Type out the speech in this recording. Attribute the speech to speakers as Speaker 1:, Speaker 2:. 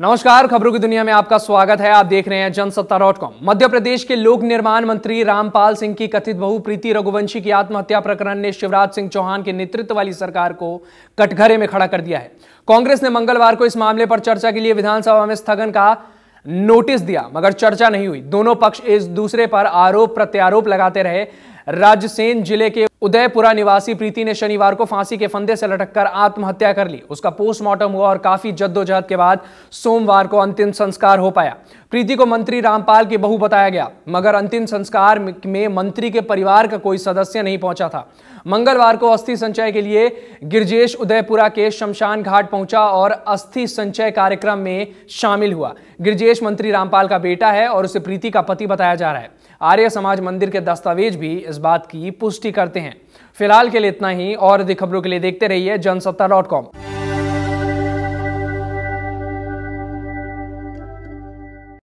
Speaker 1: नमस्कार खबरों की दुनिया में आपका स्वागत है आप देख रहे हैं जनसत्ता डॉट कॉम मध्य प्रदेश के लोक निर्माण मंत्री रामपाल सिंह की कथित बहु प्रीति रघुवंशी की आत्महत्या प्रकरण ने शिवराज सिंह चौहान के नेतृत्व वाली सरकार को कटघरे में खड़ा कर दिया है कांग्रेस ने मंगलवार को इस मामले पर चर्चा के लिए विधानसभा में स्थगन का नोटिस दिया मगर चर्चा नहीं हुई दोनों पक्ष एक दूसरे पर आरोप प्रत्यारोप लगाते रहे राजसेन जिले के उदयपुरा निवासी प्रीति ने शनिवार को फांसी के फंदे से लटककर आत्महत्या कर ली उसका पोस्टमार्टम हुआ और काफी जद्दोजहद के बाद सोमवार को अंतिम संस्कार हो पाया प्रीति को मंत्री रामपाल की बहू बताया गया मगर अंतिम संस्कार में मंत्री के परिवार का कोई सदस्य नहीं पहुंचा था मंगलवार को अस्थि संचय के लिए गिरजेश उदयपुरा के शमशान घाट पहुंचा और अस्थि संचय कार्यक्रम में शामिल हुआ गिरजेश मंत्री रामपाल का बेटा है और उसे प्रीति का पति बताया जा रहा है आर्य समाज मंदिर के दस्तावेज भी इस इस बात की पुष्टि करते हैं फिलहाल के लिए इतना ही और अधिक खबरों के लिए देखते रहिए जनसत्ता डॉट कॉम